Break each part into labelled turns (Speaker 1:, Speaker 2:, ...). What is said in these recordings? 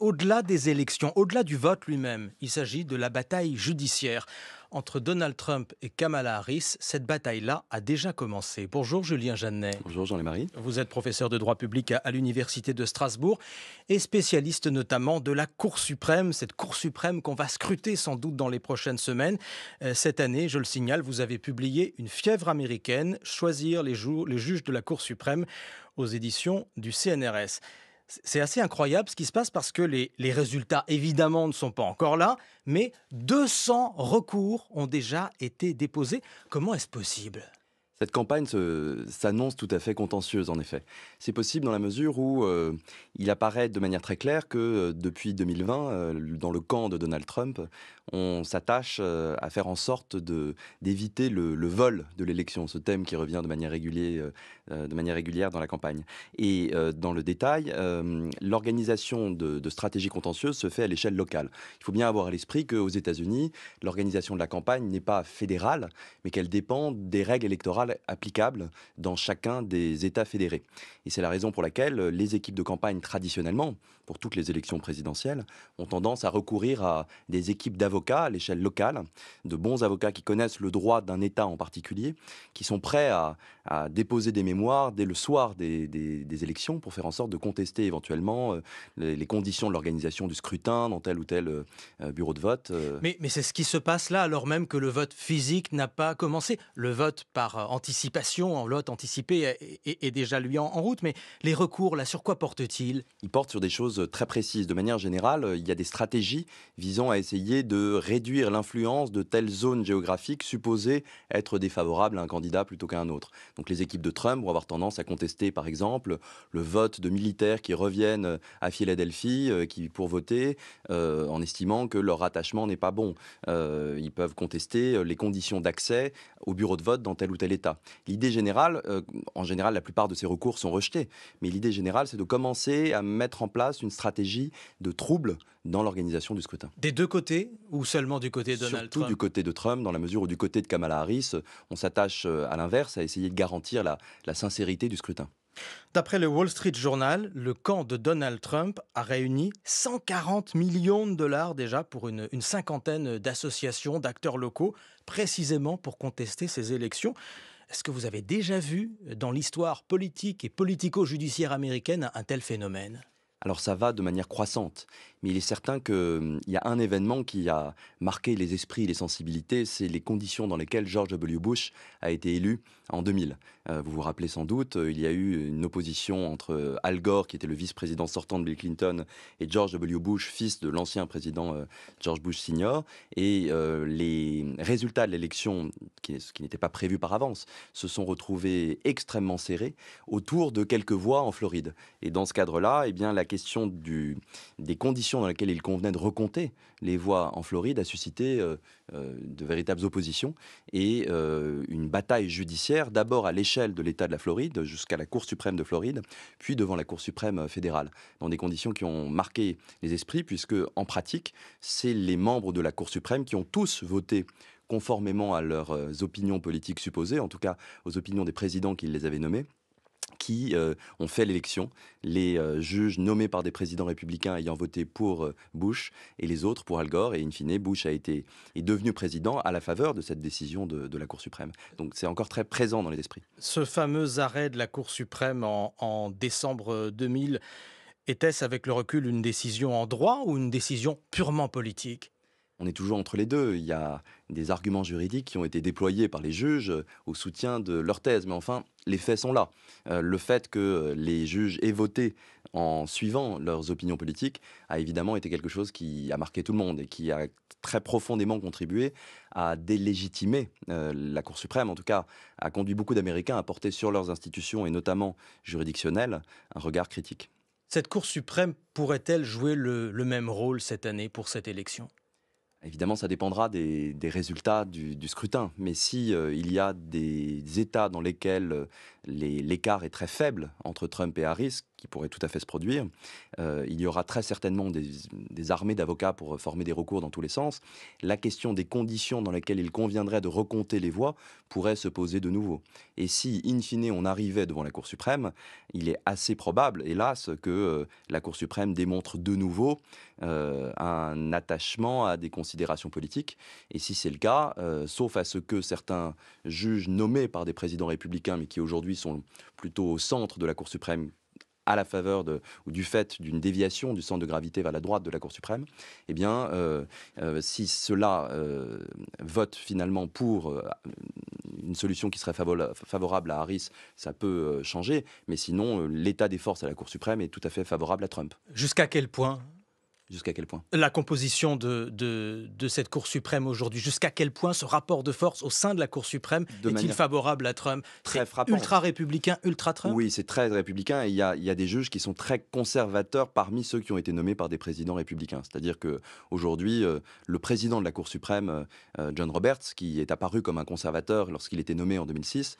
Speaker 1: Au-delà des élections, au-delà du vote lui-même, il s'agit de la bataille judiciaire. Entre Donald Trump et Kamala Harris, cette bataille-là a déjà commencé. Bonjour Julien Jeannet. Bonjour jean marie Vous êtes professeur de droit public à, l'Université de Strasbourg et spécialiste notamment de la Cour suprême, cette Cour suprême qu'on va scruter sans doute dans les prochaines semaines. Euh, cette année, je le signale, vous avez publié Une fièvre américaine, choisir les juges de la Cour suprême aux éditions du CNRS. C'est assez incroyable ce qui se passe parce que les, résultats, évidemment, ne sont pas encore là, mais 200 recours ont déjà été déposés. Comment est-ce possible
Speaker 2: cette campagne s'annonce tout à fait contentieuse, en effet. C'est possible dans la mesure où euh, il apparaît de manière très claire que euh, depuis 2020, euh, dans le camp de Donald Trump, on s'attache à faire en sorte d'éviter le, vol de l'élection, ce thème qui revient de manière, régulière, de manière régulière dans la campagne. Et dans le détail, l'organisation de, de stratégies contentieuses se fait à l'échelle locale. Il faut bien avoir à l'esprit qu'aux États-Unis, l'organisation de la campagne n'est pas fédérale, mais qu'elle dépend des règles électorales applicable dans chacun des États fédérés. Et c'est la raison pour laquelle euh, les équipes de campagne, traditionnellement, pour toutes les élections présidentielles, ont tendance à recourir à des équipes d'avocats à l'échelle locale, de bons avocats qui connaissent le droit d'un État en particulier, qui sont prêts à, déposer des mémoires dès le soir des, élections pour faire en sorte de contester éventuellement euh, les, conditions de l'organisation du scrutin dans tel ou tel euh, euh, bureau de vote.
Speaker 1: Mais, mais c'est ce qui se passe là, alors même que le vote physique n'a pas commencé. Le vote par anticipation, en vote anticipé, est, déjà lui en, en route, mais les recours, là, sur quoi portent-ils
Speaker 2: Ils portent sur des choses très précises. De manière générale, euh, il y a des stratégies visant à essayer de réduire l'influence de telles zones géographiques supposées être défavorables à un candidat plutôt qu'à un autre. Donc les équipes de Trump vont avoir tendance à contester, par exemple, le vote de militaires qui reviennent euh, à Philadelphie euh, qui, pour voter en estimant que leur rattachement n'est pas bon. ils peuvent contester les conditions d'accès au bureau de vote dans tel ou tel État. L'idée générale, en général, la plupart de ces recours sont rejetés, mais l'idée générale, c'est de commencer à mettre en place une une stratégie de trouble dans l'organisation du scrutin.
Speaker 1: Des deux côtés ou seulement du côté de Donald Surtout
Speaker 2: du côté de Trump, dans la mesure où du côté de Kamala Harris, on s'attache euh, à l'inverse, à essayer de garantir la, la sincérité du scrutin.
Speaker 1: D'après le Wall Street Journal, le camp de Donald Trump a réuni 140 millions de dollars déjà pour une cinquantaine d'associations, d'acteurs locaux, précisément pour contester ces élections. Est-ce que vous avez déjà vu dans l'histoire politique et politico-judiciaire américaine un tel phénomène
Speaker 2: alors ça va de manière croissante, mais il est certain qu'il hum, y a un événement qui a marqué les esprits et les sensibilités, c'est les conditions dans lesquelles George W. Bush a été élu en 2000. Euh, vous vous rappelez sans doute, euh, il y a eu une opposition entre euh, Al Gore, qui était le vice-président sortant de Bill Clinton, et George W. Bush, fils de l'ancien président George Bush senior. Et les résultats de l'élection, qui, qui n'était pas prévu par avance, se sont retrouvés extrêmement serrés autour de quelques voix en Floride. Et dans ce cadre-là, eh bien, la question question des conditions dans lesquelles il convenait de recompter les voix en Floride a suscité euh, euh, de véritables oppositions et euh, une bataille judiciaire, d'abord à l'échelle de l'État de la Floride jusqu'à la Cour suprême de Floride, puis devant la Cour suprême fédérale, dans des conditions qui ont marqué les esprits, puisque en pratique, c'est les membres de la Cour suprême qui ont tous voté conformément à leurs opinions politiques supposées, en tout cas aux opinions des présidents qui les avaient nommés, qui euh, ont fait l'élection, les euh, juges nommés par des présidents républicains ayant voté pour euh, Bush et les autres pour Al Gore. Et in fine, Bush a été, est devenu président à la faveur de cette décision de, la Cour suprême. Donc c'est encore très présent dans les esprits.
Speaker 1: Ce fameux arrêt de la Cour suprême en décembre 2000, était-ce avec le recul une décision en droit ou une décision purement politique
Speaker 2: on est toujours entre les deux. Il y a des arguments juridiques qui ont été déployés par les juges euh, au soutien de leur thèse. Mais enfin, les faits sont là. Euh, le fait que les juges aient voté en suivant leurs opinions politiques a évidemment été quelque chose qui a marqué tout le monde et qui a très profondément contribué à délégitimer euh, la Cour suprême, en tout cas, a conduit beaucoup d'Américains à porter sur leurs institutions et notamment juridictionnelles un regard critique.
Speaker 1: Cette Cour suprême pourrait-elle jouer le même rôle cette année pour cette élection
Speaker 2: Évidemment, ça dépendra des, résultats du, scrutin, mais si euh, il y a des États dans lesquels euh, l'écart est très faible entre Trump et Harris, pourrait tout à fait se produire. Euh, il y aura très certainement des, armées d'avocats pour former des recours dans tous les sens. La question des conditions dans lesquelles il conviendrait de recompter les voix pourrait se poser de nouveau. Et si, in fine, on arrivait devant la Cour suprême, il est assez probable, hélas, que euh, la Cour suprême démontre de nouveau euh, un attachement à des considérations politiques. Et si c'est le cas, sauf à ce que certains juges nommés par des présidents républicains, mais qui aujourd'hui sont plutôt au centre de la Cour suprême à la faveur de, ou du fait d'une déviation du centre de gravité vers la droite de la Cour suprême, eh bien, euh, euh, si cela euh, vote finalement pour une solution qui serait favorable à Harris, ça peut changer, mais sinon, l'état des forces à la Cour suprême est tout à fait favorable à Trump.
Speaker 1: Jusqu'à quel point Jusqu'à quel point La composition de, de, cette Cour suprême aujourd'hui, jusqu'à quel point ce rapport de force au sein de la Cour suprême est-il favorable à Trump Très frappant. Ultra républicain, ultra
Speaker 2: Trump Oui, c'est très républicain il y a, des juges qui sont très conservateurs parmi ceux qui ont été nommés par des présidents républicains. C'est-à-dire qu'aujourd'hui, aujourd'hui euh, le président de la Cour suprême, euh, euh, John Roberts, qui est apparu comme un conservateur lorsqu'il était nommé en 2006,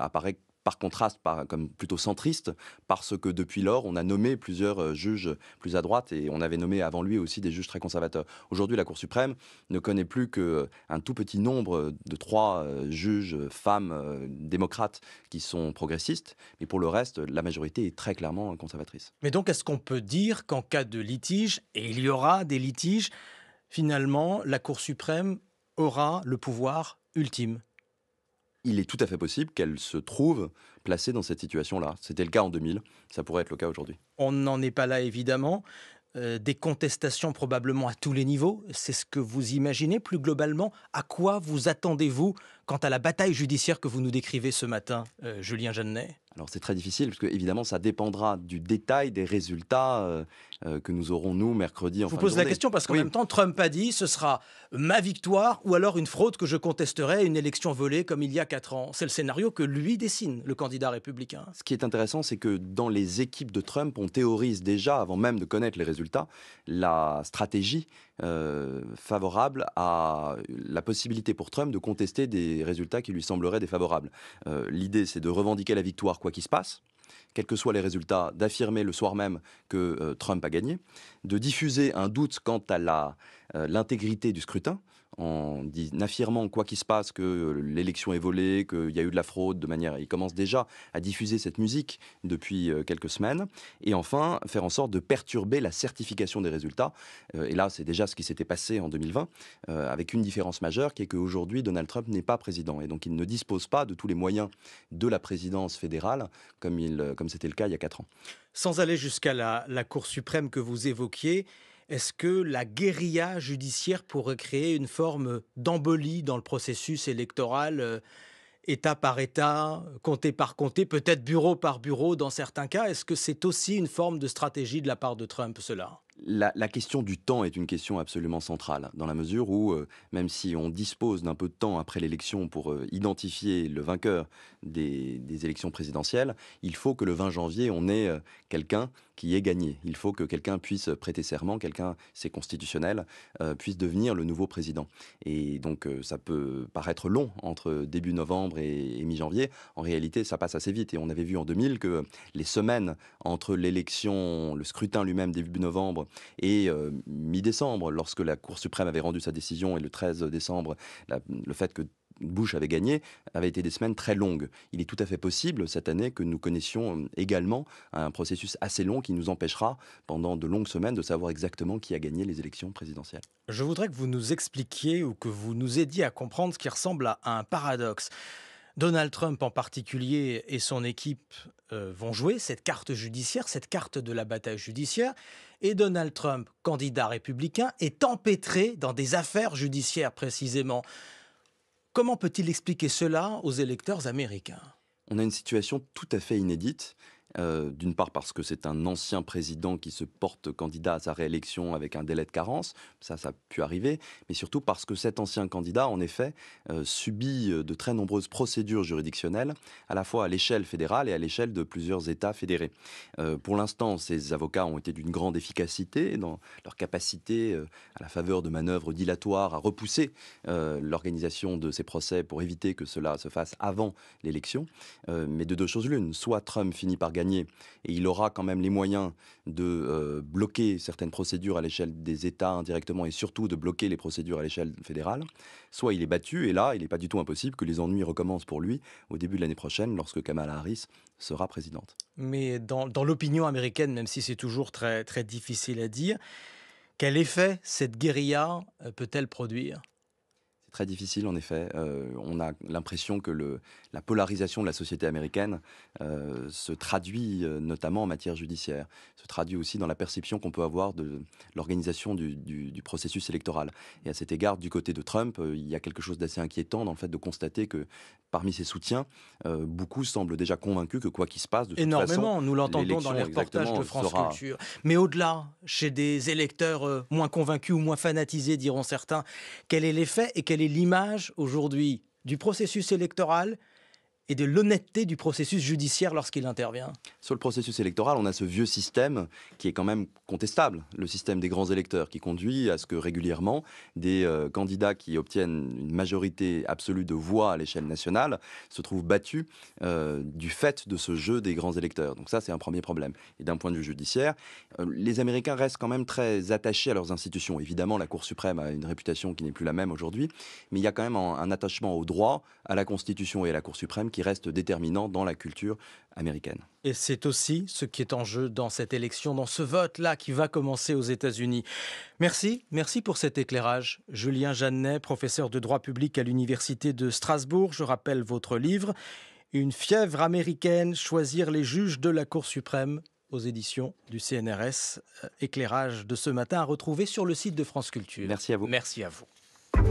Speaker 2: apparaît par contraste, comme plutôt centriste, parce que depuis lors, on a nommé plusieurs euh, juges plus à droite et on avait nommé avant lui aussi des juges très conservateurs. Aujourd'hui, la Cour suprême ne connaît plus qu'un euh, tout petit nombre euh, de trois juges femmes démocrates qui sont progressistes, mais pour le reste, la majorité est très clairement conservatrice.
Speaker 1: Mais donc, est-ce qu'on peut dire qu'en cas de litige, et il y aura des litiges, finalement, la Cour suprême aura le pouvoir ultime
Speaker 2: il est tout à fait possible qu'elle se trouve placée dans cette situation-là. C'était le cas en 2000, ça pourrait être le cas aujourd'hui.
Speaker 1: On n'en est pas là, évidemment. Euh, des contestations probablement à tous les niveaux, c'est ce que vous imaginez. Plus globalement, à quoi vous attendez-vous quant à la bataille judiciaire que vous nous décrivez ce matin, euh, Julien Jeannet alors c'est très
Speaker 2: difficile, parce que évidemment ça dépendra du détail des résultats euh, euh, que nous aurons, nous, mercredi. je vous pose la question, parce qu'en même temps,
Speaker 1: Trump a dit, ce sera ma victoire ou alors une fraude que je contesterai, une élection volée comme il y a quatre ans. C'est le scénario que lui dessine, le candidat républicain. Ce
Speaker 2: qui est intéressant, c'est que dans les équipes de Trump, on théorise déjà, avant même de connaître les résultats, la stratégie favorable à la possibilité pour Trump de contester des résultats qui lui sembleraient défavorables. Euh, l'idée, c'est de revendiquer la victoire quoi qu'il se passe, quels que soient les résultats, d'affirmer le soir même que euh, Trump a gagné, de diffuser un doute quant à euh, l'intégrité du scrutin, en, affirmant quoi qu'il se passe que l'élection est volée, qu'il y a eu de la fraude de manière. Il commence déjà à diffuser cette musique depuis euh, quelques semaines. Et enfin, faire en sorte de perturber la certification des résultats. Euh, et là, c'est déjà ce qui s'était passé en 2020, euh, avec une différence majeure qui est qu'aujourd'hui, Donald Trump n'est pas président. Et donc, il ne dispose pas de tous les moyens de la présidence fédérale, comme c'était le cas il y a quatre ans.
Speaker 1: Sans aller jusqu'à la Cour suprême que vous évoquiez, est-ce que la guérilla judiciaire pourrait créer une forme d'embolie dans le processus électoral, euh, État par État, comté par comté, peut-être bureau par bureau dans certains cas Est-ce que c'est aussi une forme de stratégie de la part de Trump, cela
Speaker 2: la, question du temps est une question absolument centrale, dans la mesure où, euh, même si on dispose d'un peu de temps après l'élection pour euh, identifier le vainqueur des, élections présidentielles, il faut que le 20 janvier, on ait quelqu'un qui est gagné. Il faut que quelqu'un puisse prêter serment, quelqu'un, c'est constitutionnel, euh, puisse devenir le nouveau président. Et donc euh, ça peut paraître long entre début novembre et, mi-janvier. En réalité, ça passe assez vite. Et on avait vu en 2000 que les semaines entre l'élection, le scrutin lui-même début novembre et euh, mi-décembre, lorsque la Cour suprême avait rendu sa décision et le 13 décembre, le fait que Bush avait gagné, avaient été des semaines très longues. Il est tout à fait possible cette année que nous connaissions euh, également un processus assez long qui nous empêchera pendant de longues semaines de savoir exactement qui a gagné les élections présidentielles.
Speaker 1: Je voudrais que vous nous expliquiez ou que vous nous aidiez à comprendre ce qui ressemble à un paradoxe. Donald Trump en particulier et son équipe euh, vont jouer cette carte judiciaire, cette carte de la bataille judiciaire. Et Donald Trump, candidat républicain, est empêtré dans des affaires judiciaires précisément. Comment peut-il expliquer cela aux électeurs américains
Speaker 2: On a une situation tout à fait inédite euh, d'une part parce que c'est un ancien président qui se porte candidat à sa réélection avec un délai de carence, ça ça a pu arriver, mais surtout parce que cet ancien candidat, en effet, euh, subit euh, de très nombreuses procédures juridictionnelles, à la fois à l'échelle fédérale et à l'échelle de plusieurs États fédérés. pour l'instant, ces avocats ont été d'une grande efficacité dans leur capacité, à la faveur de manœuvres dilatoires, à repousser l'organisation de ces procès pour éviter que cela se fasse avant l'élection. mais de deux choses l'une, soit Trump finit par gagner et il aura quand même les moyens de euh, bloquer certaines procédures à l'échelle des États indirectement et surtout de bloquer les procédures à l'échelle fédérale, soit il est battu et là, il n'est pas du tout impossible que les ennuis recommencent pour lui au début de l'année prochaine lorsque Kamala Harris sera présidente.
Speaker 1: Mais dans, l'opinion américaine, même si c'est toujours très difficile à dire, quel effet cette guérilla euh, peut-elle produire
Speaker 2: Très difficile, en effet. Euh, on a l'impression que la polarisation de la société américaine euh, se traduit euh, notamment en matière judiciaire, se traduit aussi dans la perception qu'on peut avoir de l'organisation du, processus électoral. Et à cet égard, du côté de Trump, il y a quelque chose d'assez inquiétant dans le fait de constater que parmi ses soutiens, euh, beaucoup semblent déjà convaincus que quoi qu'il se passe, de Énormément, façon, nous l'entendons dans les reportages de France Culture.
Speaker 1: Mais au-delà, chez des électeurs euh, moins convaincus ou moins fanatisés, diront certains, quel est l'effet et quelle est l'image aujourd'hui du processus électoral et de l'honnêteté du processus judiciaire lorsqu'il intervient
Speaker 2: Sur le processus électoral, on a ce vieux système qui est quand même contestable, le système des grands électeurs, qui conduit à ce que régulièrement des euh, candidats qui obtiennent une majorité absolue de voix à l'échelle nationale se trouvent battus euh, du fait de ce jeu des grands électeurs. Donc ça, c'est un premier problème. Et d'un point de vue judiciaire, euh, les Américains restent quand même très attachés à leurs institutions. Évidemment, la Cour suprême a une réputation qui n'est plus la même aujourd'hui, mais il y a quand même un, un attachement au droit, à la Constitution et à la Cour suprême qui reste déterminant dans la culture américaine.
Speaker 1: Et c'est aussi ce qui est en jeu dans cette élection, dans ce vote-là qui va commencer aux États-Unis. Merci, merci pour cet éclairage. Julien Jeannet, professeur de droit public à l'Université de Strasbourg, je rappelle votre livre, Une fièvre américaine, choisir les juges de la Cour suprême aux éditions du CNRS. Euh, éclairage de ce matin à retrouver sur le site de France Culture. Merci à vous. Merci à vous.